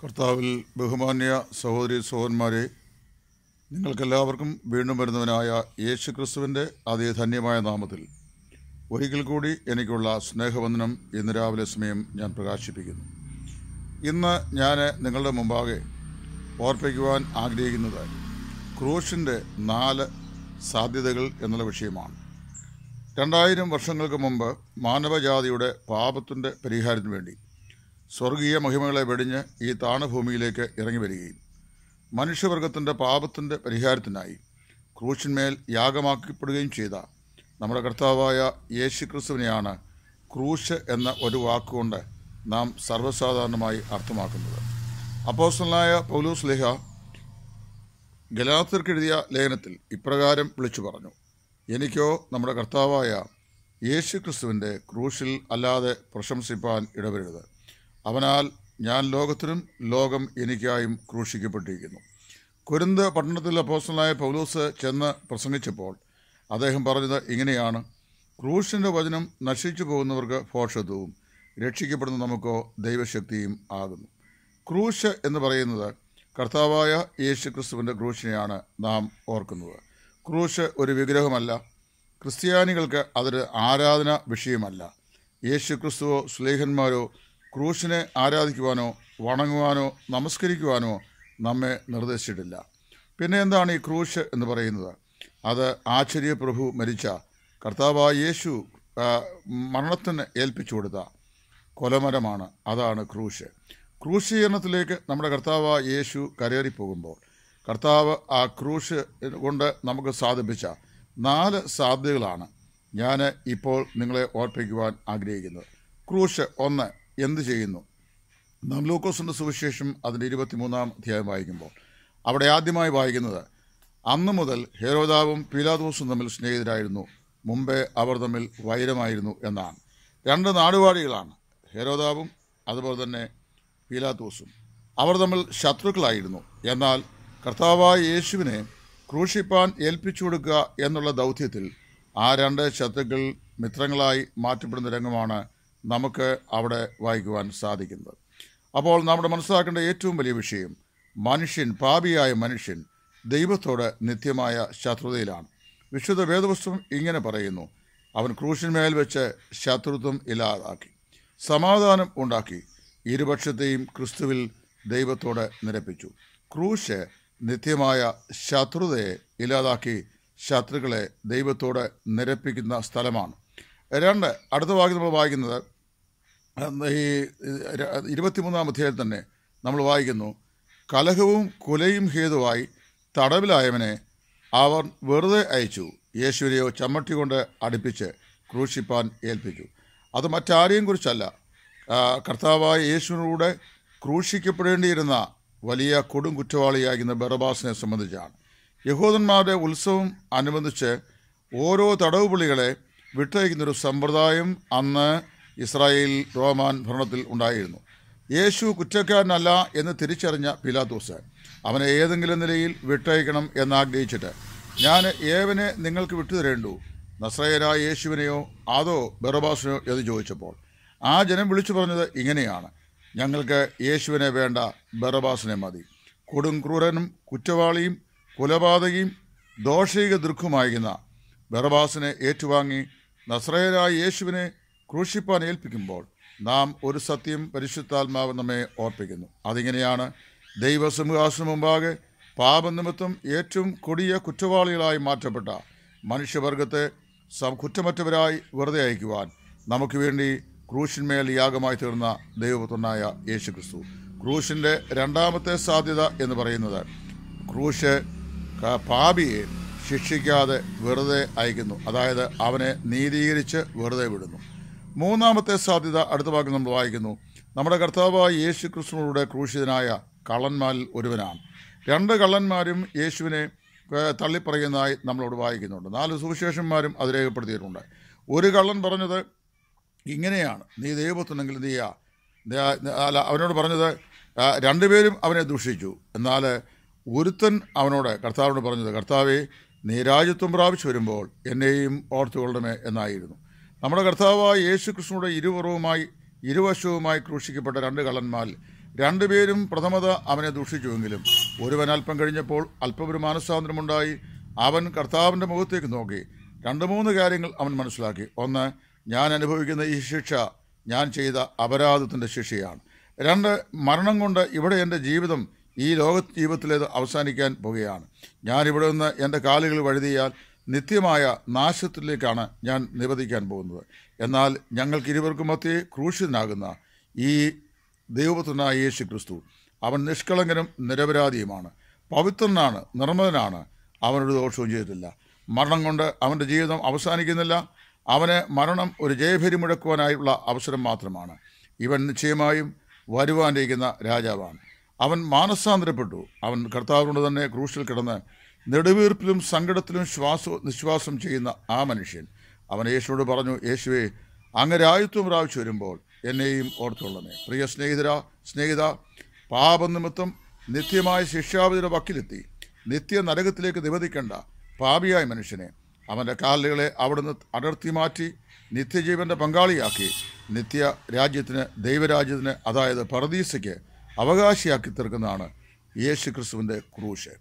കർത്താവിൽ ബഹുമാന്യ സഹോദരി സഹോദരന്മാരെ നിങ്ങൾക്കെല്ലാവർക്കും വീണ്ടും വരുന്നവനായ യേശു ക്രിസ്തുവിൻ്റെ അതേ ധന്യമായ നാമത്തിൽ ഒരിക്കൽ കൂടി എനിക്കുള്ള സ്നേഹവന്ദനം ഇന്ന് രാവിലെ സമയം ഞാൻ പ്രകാശിപ്പിക്കുന്നു ഇന്ന് ഞാൻ നിങ്ങളുടെ മുമ്പാകെ ഓർപ്പിക്കുവാൻ ആഗ്രഹിക്കുന്നത് ക്രൂശിൻ്റെ നാല് സാധ്യതകൾ എന്നുള്ള വിഷയമാണ് രണ്ടായിരം വർഷങ്ങൾക്ക് മുമ്പ് മാനവജാതിയുടെ പാപത്തിൻ്റെ പരിഹാരത്തിന് വേണ്ടി സ്വർഗീയ മഹിമകളെ വെടിഞ്ഞ് ഈ താണഭൂമിയിലേക്ക് ഇറങ്ങി വരികയും മനുഷ്യവർഗത്തിൻ്റെ പാപത്തിൻ്റെ പരിഹാരത്തിനായി ക്രൂശിന്മേൽ യാഗമാക്കപ്പെടുകയും ചെയ്ത നമ്മുടെ കർത്താവായ യേശു ക്രിസ്തുവിനെയാണ് ക്രൂശ് എന്ന ഒരു വാക്കുകൊണ്ട് നാം സർവ്വസാധാരണമായി അർത്ഥമാക്കുന്നത് അപ്പോസ്റ്റലായ പൗലൂസ് ലേഹ ഗലാത്തർക്കെഴുതിയ ലേഖനത്തിൽ ഇപ്രകാരം വിളിച്ചു പറഞ്ഞു എനിക്കോ നമ്മുടെ കർത്താവായ യേശു ക്രിസ്തുവിൻ്റെ ക്രൂശിൽ അല്ലാതെ പ്രശംസിപ്പാൻ ഇടവരരുത് അവനാൽ ഞാൻ ലോകത്തിനും ലോകം എനിക്കായും ക്രൂശിക്കപ്പെട്ടിരിക്കുന്നു കുരുന്ത് പട്ടണത്തിലെ അപ്പോസ്റ്റലായ പൗലൂസ് ചെന്ന് പ്രസംഗിച്ചപ്പോൾ അദ്ദേഹം പറഞ്ഞത് ഇങ്ങനെയാണ് ക്രൂശിൻ്റെ വചനം നശിച്ചു പോകുന്നവർക്ക് ഭോഷത്വവും രക്ഷിക്കപ്പെടുന്ന നമുക്കോ ദൈവശക്തിയും ആകുന്നു ക്രൂശ് എന്ന് പറയുന്നത് കർത്താവായ യേശു ക്രിസ്തുവിൻ്റെ ക്രൂശിനെയാണ് നാം ഓർക്കുന്നത് ക്രൂശ് ഒരു വിഗ്രഹമല്ല ക്രിസ്ത്യാനികൾക്ക് അതൊരു ആരാധന വിഷയമല്ല യേശു ക്രിസ്തുവോ സ്ലേഹന്മാരോ ക്രൂശിനെ ആരാധിക്കുവാനോ വണങ്ങുവാനോ നമസ്കരിക്കുവാനോ നമ്മെ നിർദ്ദേശിച്ചിട്ടില്ല പിന്നെ എന്താണ് ഈ ക്രൂശ് എന്ന് പറയുന്നത് അത് ആശ്ചര്യപ്രഭു മരിച്ച കർത്താവായ യേശു മരണത്തിന് ഏൽപ്പിച്ചു കൊടുത്ത കൊലമരമാണ് അതാണ് ക്രൂശ് ക്രൂശീകരണത്തിലേക്ക് നമ്മുടെ കർത്താവ് യേശു കരേറി പോകുമ്പോൾ കർത്താവ് ആ ക്രൂശ് കൊണ്ട് നമുക്ക് സാധിപ്പിച്ച നാല് സാധ്യതകളാണ് ഞാൻ ഇപ്പോൾ നിങ്ങളെ ഓർപ്പിക്കുവാൻ ആഗ്രഹിക്കുന്നത് ക്രൂശ് ഒന്ന് എന്ത് ചെയ്യുന്നു നാം ലൂക്കോസിൻ്റെ സുവിശേഷം അതിൻ്റെ ഇരുപത്തിമൂന്നാം അധ്യായം വായിക്കുമ്പോൾ അവിടെ ആദ്യമായി വായിക്കുന്നത് അന്നു മുതൽ ഹേരോദാവും പീലാദോസും തമ്മിൽ സ്നേഹിതരായിരുന്നു മുമ്പേ അവർ തമ്മിൽ വൈരമായിരുന്നു എന്നാണ് രണ്ട് നാടുവാടികളാണ് ഹേരോദാവും അതുപോലെ തന്നെ പീലാദോസും അവർ തമ്മിൽ ശത്രുക്കളായിരുന്നു എന്നാൽ കർത്താവായ യേശുവിനെ ക്രൂശിപ്പാൻ ഏൽപ്പിച്ചു കൊടുക്കുക എന്നുള്ള ദൗത്യത്തിൽ ആ രണ്ട് ശത്രുക്കൾ മിത്രങ്ങളായി മാറ്റപ്പെടുന്ന രംഗമാണ് നമുക്ക് അവിടെ വായിക്കുവാൻ സാധിക്കുന്നത് അപ്പോൾ നമ്മുടെ മനസ്സിലാക്കേണ്ട ഏറ്റവും വലിയ വിഷയം മനുഷ്യൻ പാപിയായ മനുഷ്യൻ ദൈവത്തോട് നിത്യമായ ശത്രുതയിലാണ് വിശുദ്ധ വേദപുസ്തകം ഇങ്ങനെ പറയുന്നു അവൻ ക്രൂശിന്മേൽ വെച്ച് ശത്രുത്വം ഇല്ലാതാക്കി സമാധാനം ഉണ്ടാക്കി ഇരുപക്ഷത്തെയും ക്രിസ്തുവിൽ ദൈവത്തോട് നിരപ്പിച്ചു ക്രൂശ് നിത്യമായ ശത്രുതയെ ഇല്ലാതാക്കി ശത്രുക്കളെ ദൈവത്തോട് നിരപ്പിക്കുന്ന സ്ഥലമാണ് രണ്ട് അടുത്ത വാക്യം നമ്മൾ വായിക്കുന്നത് ഈ ഇരുപത്തിമൂന്നാം അധ്യായത്തിൽ തന്നെ നമ്മൾ വായിക്കുന്നു കലഹവും കൊലയും ഹേതുവായി തടവിലായവനെ അവർ വെറുതെ അയച്ചു യേശുവിനെയോ ചമ്മട്ടി കൊണ്ട് അടുപ്പിച്ച് ക്രൂശിപ്പാൻ ഏൽപ്പിച്ചു അത് മറ്റാരെയും കുറിച്ചല്ല കർത്താവായ യേശുവിനൂടെ ക്രൂശിക്കപ്പെടേണ്ടിയിരുന്ന വലിയ കൊടും കുറ്റവാളിയാകുന്ന ബറബാസിനെ സംബന്ധിച്ചാണ് യഹൂദന്മാരുടെ ഉത്സവം അനുബന്ധിച്ച് ഓരോ തടവുപുള്ളികളെ വിട്ടയക്കുന്നൊരു സമ്പ്രദായം അന്ന് ഇസ്രായേൽ റോമാൻ ഭരണത്തിൽ ഉണ്ടായിരുന്നു യേശു കുറ്റക്കാരനല്ല എന്ന് തിരിച്ചറിഞ്ഞ പിലാത്തോസ് അവനെ ഏതെങ്കിലും നിലയിൽ വിട്ടയക്കണം എന്നാഗ്രഹിച്ചിട്ട് ഞാൻ ഏവനെ നിങ്ങൾക്ക് വിട്ടുതരേണ്ടു നസ്രയരായ യേശുവിനെയോ അതോ ബറബാസിനെയോ എന്ന് ചോദിച്ചപ്പോൾ ആ ജനം വിളിച്ചു പറഞ്ഞത് ഇങ്ങനെയാണ് ഞങ്ങൾക്ക് യേശുവിനെ വേണ്ട ബെറബാസിനെ മതി കൊടുംക്രൂരനും കുറ്റവാളിയും കൊലപാതകയും ദോഷീക ദുഃഖമായിരുന്ന ബെറബാസിനെ ഏറ്റുവാങ്ങി നസ്രയരായ യേശുവിനെ ക്രൂശിപ്പാൻ ഏൽപ്പിക്കുമ്പോൾ നാം ഒരു സത്യം പരിശുദ്ധാത്മാവ് നമ്മെ ഓർപ്പിക്കുന്നു അതിങ്ങനെയാണ് ദൈവസമുഹാസിന് മുമ്പാകെ പാപനിമിത്തം ഏറ്റവും കൊടിയ കുറ്റവാളികളായി മാറ്റപ്പെട്ട മനുഷ്യവർഗത്തെ കുറ്റമറ്റവരായി വെറുതെ അയക്കുവാൻ നമുക്ക് വേണ്ടി ക്രൂശിന്മേൽ യാഗമായി തീർന്ന ദൈവപുത്രനായ യേശു ക്രിസ്തു ക്രൂശിൻ്റെ രണ്ടാമത്തെ സാധ്യത എന്ന് പറയുന്നത് ക്രൂശ് പാപിയെ ശിക്ഷിക്കാതെ വെറുതെ അയക്കുന്നു അതായത് അവനെ നീതീകരിച്ച് വെറുതെ വിടുന്നു മൂന്നാമത്തെ സാധ്യത അടുത്ത ഭാഗം നമ്മൾ വായിക്കുന്നു നമ്മുടെ കർത്താവായ യേശു കൃഷ്ണനോട് ക്രൂശിതനായ കള്ളന്മാരിൽ ഒരുവനാണ് രണ്ട് കള്ളന്മാരും യേശുവിനെ തള്ളിപ്പറയുന്നതായി നമ്മളോട് വായിക്കുന്നുണ്ട് നാല് സുവിശേഷന്മാരും അത് രേഖപ്പെടുത്തിയിട്ടുണ്ട് ഒരു കള്ളൻ പറഞ്ഞത് ഇങ്ങനെയാണ് നീ ദൈവത്തുണ്ടെങ്കിൽ നീ അല്ല അവനോട് പറഞ്ഞത് രണ്ടുപേരും അവനെ ദുഷിച്ചു എന്നാൽ ഒരുത്തൻ അവനോട് കർത്താവിനോട് പറഞ്ഞത് കർത്താവെ നീ രാജ്യത്വം പ്രാപിച്ചു വരുമ്പോൾ എന്നെയും ഓർത്തുകൊള്ളണമേ എന്നായിരുന്നു നമ്മുടെ കർത്താവായ യേശു കൃഷ്ണയുടെ ഇരുപുറവുമായി ഇരുവശവുമായി ക്രൂശിക്കപ്പെട്ട രണ്ട് കള്ളന്മാർ രണ്ടുപേരും പ്രഥമത അവനെ ദൂഷിച്ചുവെങ്കിലും ഒരുവൻ അല്പം കഴിഞ്ഞപ്പോൾ അല്പമൊരു മാനസാന്തരമുണ്ടായി അവൻ കർത്താവിൻ്റെ മുഖത്തേക്ക് നോക്കി രണ്ട് മൂന്ന് കാര്യങ്ങൾ അവൻ മനസ്സിലാക്കി ഒന്ന് ഞാൻ അനുഭവിക്കുന്ന ഈ ശിക്ഷ ഞാൻ ചെയ്ത അപരാധത്തിൻ്റെ ശിക്ഷയാണ് രണ്ട് മരണം കൊണ്ട് ഇവിടെ എൻ്റെ ജീവിതം ഈ ലോക ജീവിതത്തിലേത് അവസാനിക്കാൻ പോവുകയാണ് ഞാനിവിടെ നിന്ന് എൻ്റെ കാലുകൾ വഴുതിയാൽ നിത്യമായ നാശത്തിലേക്കാണ് ഞാൻ നിവധിക്കാൻ പോകുന്നത് എന്നാൽ ഞങ്ങൾക്ക് ഇരുവർക്കും മധ്യേ ക്രൂശിതനാകുന്ന ഈ ദൈവപുത്രനായ യേശു ക്രിസ്തു അവൻ നിഷ്കളങ്കനും നിരപരാധിയുമാണ് പവിത്രനാണ് നിർമ്മലനാണ് അവനൊരു ദോഷവും ചെയ്തിട്ടില്ല മരണം കൊണ്ട് അവൻ്റെ ജീവിതം അവസാനിക്കുന്നില്ല അവന് മരണം ഒരു ജയഭരി മുഴക്കുവാനായുള്ള അവസരം മാത്രമാണ് ഇവൻ നിശ്ചയമായും വരുവാനിരിക്കുന്ന രാജാവാണ് അവൻ മാനസാന്തരപ്പെട്ടു അവൻ കർത്താവിനോട് തന്നെ ക്രൂശിൽ കിടന്ന് നെടുവീർപ്പിലും സങ്കടത്തിലും ശ്വാസ നിശ്വാസം ചെയ്യുന്ന ആ മനുഷ്യൻ അവൻ യേശുവോട് പറഞ്ഞു യേശുവെ അങ്ങ് രാജ്യത്വം വരുമ്പോൾ എന്നെയും ഓർത്തുള്ളമേ പ്രിയ സ്നേഹിതര സ്നേഹിത പാപനിമിത്തം നിത്യമായ ശിക്ഷാവിധിയുടെ വക്കിലെത്തി നിത്യ നരകത്തിലേക്ക് നിവദിക്കേണ്ട പാപിയായ മനുഷ്യനെ അവൻ്റെ കാലുകളെ അവിടുന്ന് അടർത്തി മാറ്റി നിത്യജീവൻ്റെ പങ്കാളിയാക്കി നിത്യ രാജ്യത്തിന് ദൈവരാജ്യത്തിന് അതായത് പറദീസയ്ക്ക് അവകാശിയാക്കി തീർക്കുന്നതാണ് യേശു ക്രിസ്തുവിൻ്റെ ക്രൂശ്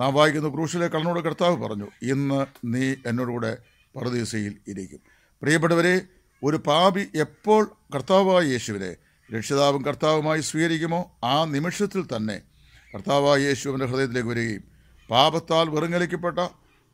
നാം വായിക്കുന്ന ക്രൂശിലെ കള്ളനോട് കർത്താവ് പറഞ്ഞു ഇന്ന് നീ എന്നോടുകൂടെ പറുദീസയിൽ ഇരിക്കും പ്രിയപ്പെട്ടവരെ ഒരു പാപി എപ്പോൾ കർത്താവായ യേശുവിനെ രക്ഷിതാവും കർത്താവുമായി സ്വീകരിക്കുമോ ആ നിമിഷത്തിൽ തന്നെ കർത്താവായ യേശു അവൻ്റെ ഹൃദയത്തിലേക്ക് വരികയും പാപത്താൽ വെറുങ്ങലിക്കപ്പെട്ട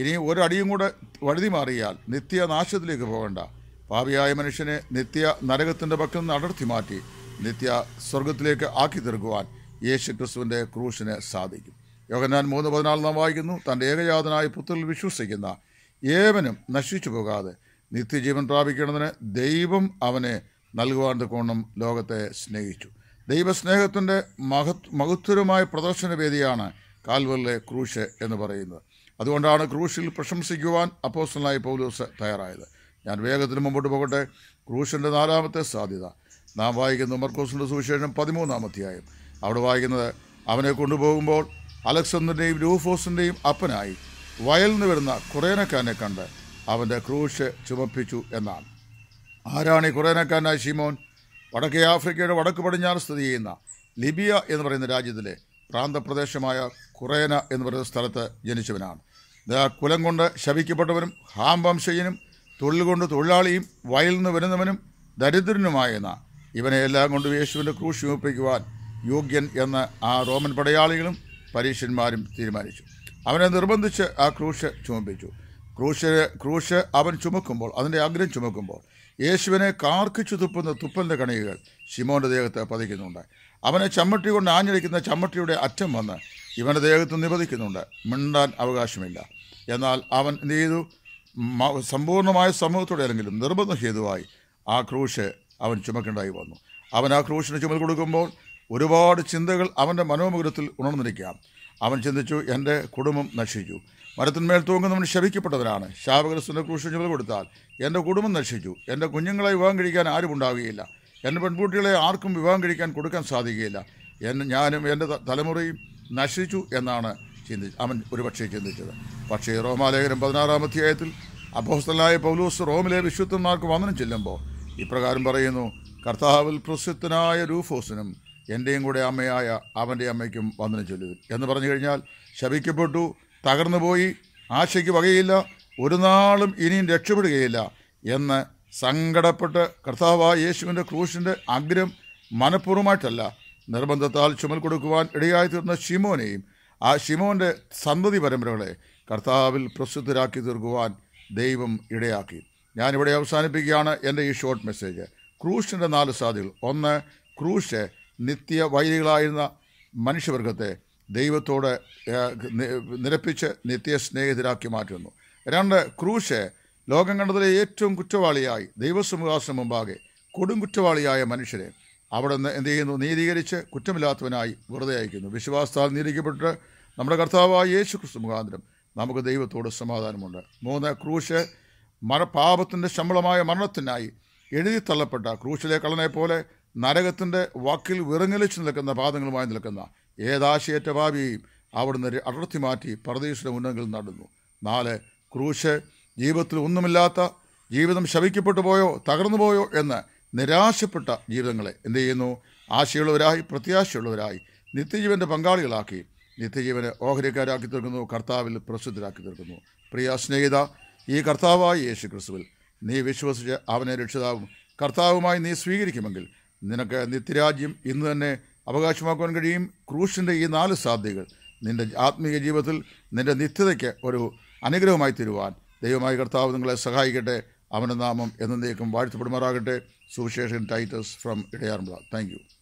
ഇനി ഒരടിയും കൂടെ വഴുതി മാറിയാൽ നിത്യ നാശത്തിലേക്ക് പോകേണ്ട പാപിയായ മനുഷ്യനെ നിത്യ നരകത്തിൻ്റെ പക്കൽ നിന്ന് അടർത്തി മാറ്റി നിത്യ സ്വർഗത്തിലേക്ക് ആക്കി തീർക്കുവാൻ യേശു ക്രിസ്തുവിൻ്റെ ക്രൂശിന് സാധിക്കും യോഗനാൻ മൂന്ന് പതിനാല് നാം വായിക്കുന്നു തൻ്റെ ഏകജാതനായ പുത്രനിൽ വിശ്വസിക്കുന്ന ഏവനും നശിച്ചു പോകാതെ നിത്യജീവൻ പ്രാപിക്കുന്നതിന് ദൈവം അവനെ നൽകുവാൻ കോണം ലോകത്തെ സ്നേഹിച്ചു ദൈവസ്നേഹത്തിൻ്റെ മഹത് മഹത്വരമായ പ്രദർശന വേദിയാണ് കാൽവറിലെ ക്രൂശ് എന്ന് പറയുന്നത് അതുകൊണ്ടാണ് ക്രൂശിൽ പ്രശംസിക്കുവാൻ അപ്പോസ്റ്റലായി പൗലോസ് തയ്യാറായത് ഞാൻ വേഗത്തിന് മുമ്പോട്ട് പോകട്ടെ ക്രൂശിൻ്റെ നാലാമത്തെ സാധ്യത നാം വായിക്കുന്ന മർക്കോസിൻ്റെ സുവിശേഷം പതിമൂന്നാമത്തെയായും അവിടെ വായിക്കുന്നത് അവനെ കൊണ്ടുപോകുമ്പോൾ അലക്സണ്ടറിൻ്റെയും രൂഫോസിൻ്റെയും അപ്പനായി വയലിൽ നിന്ന് വരുന്ന കുറേനക്കാരനെ കണ്ട് അവൻ്റെ ക്രൂശ് ചുമപ്പിച്ചു എന്നാണ് ആരാണ് ഈ കുറേനക്കാനായി ഷിമോൻ വടക്കേ ആഫ്രിക്കയുടെ വടക്ക് പടിഞ്ഞാറ് സ്ഥിതി ചെയ്യുന്ന ലിബിയ എന്ന് പറയുന്ന രാജ്യത്തിലെ പ്രാന്തപ്രദേശമായ കുറേന എന്ന് പറയുന്ന സ്ഥലത്ത് ജനിച്ചവനാണ് കുലം കൊണ്ട് ശവിക്കപ്പെട്ടവനും ഹാം വംശജനും തൊഴിൽ കൊണ്ട് തൊഴിലാളിയും വയലിൽ നിന്ന് വരുന്നവനും ദരിദ്രനുമായെന്ന ഇവനെ എല്ലാം കൊണ്ട് യേശുവിൻ്റെ ക്രൂശ് ചുമപ്പിക്കുവാൻ യോഗ്യൻ എന്ന് ആ റോമൻ പടയാളികളും പരീക്ഷന്മാരും തീരുമാനിച്ചു അവനെ നിർബന്ധിച്ച് ആ ക്രൂശ് ചുമപ്പിച്ചു ക്രൂശ് ക്രൂശ് അവൻ ചുമക്കുമ്പോൾ അതിൻ്റെ അഗ്രം ചുമക്കുമ്പോൾ യേശുവിനെ കാർക്കിച്ചു തുപ്പുന്ന തുപ്പലിൻ്റെ കണികകൾ ശിമോൻ്റെ ദേഹത്ത് പതിക്കുന്നുണ്ട് അവനെ ചമ്മട്ടി കൊണ്ട് ആഞ്ഞടിക്കുന്ന ചമ്മട്ടിയുടെ അറ്റം വന്ന് ഇവൻ്റെ ദേഹത്ത് നിപതിക്കുന്നുണ്ട് മിണ്ടാൻ അവകാശമില്ല എന്നാൽ അവൻ എന്ത് ചെയ്തു സമ്പൂർണ്ണമായ സമൂഹത്തോടെ അല്ലെങ്കിലും നിർബന്ധ ഹേതുവായി ആ ക്രൂശ് അവൻ ചുമക്കേണ്ടായി വന്നു അവൻ ആ ക്രൂശിന് ചുമൽ കൊടുക്കുമ്പോൾ ഒരുപാട് ചിന്തകൾ അവൻ്റെ മനോമുഖത്തിൽ ഉണർന്നിരിക്കാം അവൻ ചിന്തിച്ചു എൻ്റെ കുടുംബം നശിച്ചു മരത്തിന്മേൽ തൂങ്ങുന്നവൻ ശപിക്കപ്പെട്ടവനാണ് ശാപഗ്രസ്തുവിൻ്റെ ക്രൂശ ചുമതല കൊടുത്താൽ എൻ്റെ കുടുംബം നശിച്ചു എൻ്റെ കുഞ്ഞുങ്ങളെ വിവാഹം കഴിക്കാൻ ആരും ഉണ്ടാവുകയില്ല എൻ്റെ പെൺകുട്ടികളെ ആർക്കും വിവാഹം കഴിക്കാൻ കൊടുക്കാൻ സാധിക്കുകയില്ല എന്നെ ഞാനും എൻ്റെ തലമുറയും നശിച്ചു എന്നാണ് ചിന്തി അവൻ ഒരുപക്ഷെ ചിന്തിച്ചത് പക്ഷേ റോമാലേഖനം പതിനാറാം അധ്യായത്തിൽ അപ്പോസ്തലായ പൗലൂസ് റോമിലെ വിശുദ്ധന്മാർക്ക് വന്ദനം ചെല്ലുമ്പോൾ ഇപ്രകാരം പറയുന്നു കർത്താവിൽ പ്രസിദ്ധനായ രൂഫോസിനും എൻ്റെയും കൂടെ അമ്മയായ അവൻ്റെ അമ്മയ്ക്കും വന്ദനം ചൊല്ലുവിൻ എന്ന് പറഞ്ഞു കഴിഞ്ഞാൽ ശപിക്കപ്പെട്ടു പോയി ആശയ്ക്ക് വകയില്ല ഒരു നാളും ഇനിയും രക്ഷപ്പെടുകയില്ല എന്ന് സങ്കടപ്പെട്ട് കർത്താവായ യേശുവിൻ്റെ ക്രൂശിൻ്റെ അഗ്രം മനഃപൂർവ്വമായിട്ടല്ല നിർബന്ധത്താൽ ചുമൽ കൊടുക്കുവാൻ ഇടയായി തീർന്ന ഷിമോനെയും ആ ഷിമോൻ്റെ സന്തതി പരമ്പരകളെ കർത്താവിൽ പ്രസിദ്ധരാക്കി തീർക്കുവാൻ ദൈവം ഇടയാക്കി ഞാനിവിടെ അവസാനിപ്പിക്കുകയാണ് എൻ്റെ ഈ ഷോർട്ട് മെസ്സേജ് ക്രൂശിൻ്റെ നാല് സാധ്യതകൾ ഒന്ന് ക്രൂശ് നിത്യ വൈരികളായിരുന്ന മനുഷ്യവർഗത്തെ ദൈവത്തോടെ നിരപ്പിച്ച് നിത്യ സ്നേഹിതരാക്കി മാറ്റുന്നു രണ്ട് ക്രൂശ് ലോകം കണ്ടതിലെ ഏറ്റവും കുറ്റവാളിയായി ദൈവസമുഹാസിന് മുമ്പാകെ കൊടും കുറ്റവാളിയായ മനുഷ്യരെ അവിടെ നിന്ന് എന്ത് ചെയ്യുന്നു നീതീകരിച്ച് കുറ്റമില്ലാത്തവനായി വെറുതെ അയക്കുന്നു വിശ്വാസത്താൽ നീതിക്കപ്പെട്ട് നമ്മുടെ കർത്താവായ യേശു ക്രിസ്തു മുഖാന്തരം നമുക്ക് ദൈവത്തോട് സമാധാനമുണ്ട് മൂന്ന് ക്രൂശ് മര പാപത്തിൻ്റെ ശമ്പളമായ മരണത്തിനായി എഴുതി തള്ളപ്പെട്ട ക്രൂശിലെ കളനെ പോലെ നരകത്തിൻ്റെ വാക്കിൽ വിറങ്ങലിച്ച് നിൽക്കുന്ന പാദങ്ങളുമായി നിൽക്കുന്ന ഏതാശയറ്റ ഭാവിയെയും അവിടുന്ന് അടർത്തി മാറ്റി പ്രതീക്ഷയുടെ മുന്നിൽ നടന്നു നാല് ക്രൂശ് ജീവിതത്തിൽ ഒന്നുമില്ലാത്ത ജീവിതം ശവിക്കപ്പെട്ടു പോയോ തകർന്നു പോയോ എന്ന് നിരാശപ്പെട്ട ജീവിതങ്ങളെ എന്ത് ചെയ്യുന്നു ആശയുള്ളവരായി പ്രത്യാശയുള്ളവരായി നിത്യജീവൻ്റെ പങ്കാളികളാക്കി നിത്യജീവനെ ഓഹരിക്കാരാക്കി തീർക്കുന്നു കർത്താവിൽ പ്രസിദ്ധരാക്കി തീർക്കുന്നു പ്രിയ സ്നേഹിത ഈ കർത്താവായി യേശു ക്രിസ്തുവിൽ നീ വിശ്വസിച്ച് അവനെ രക്ഷിതാവും കർത്താവുമായി നീ സ്വീകരിക്കുമെങ്കിൽ നിനക്ക് നിത്യരാജ്യം ഇന്ന് തന്നെ അവകാശമാക്കുവാൻ കഴിയും ക്രൂശിൻ്റെ ഈ നാല് സാധ്യതകൾ നിന്റെ ആത്മീയ ജീവിതത്തിൽ നിന്റെ നിത്യതയ്ക്ക് ഒരു അനുഗ്രഹമായി തരുവാൻ ദൈവമായ കർത്താവ് നിങ്ങളെ സഹായിക്കട്ടെ അവൻ്റെ നാമം എന്നേക്കും വാഴ്ത്തപ്പെടുമാറാകട്ടെ സുവിശേഷൻ ടൈറ്റസ് ഫ്രം ഇടയാർമുള താങ്ക്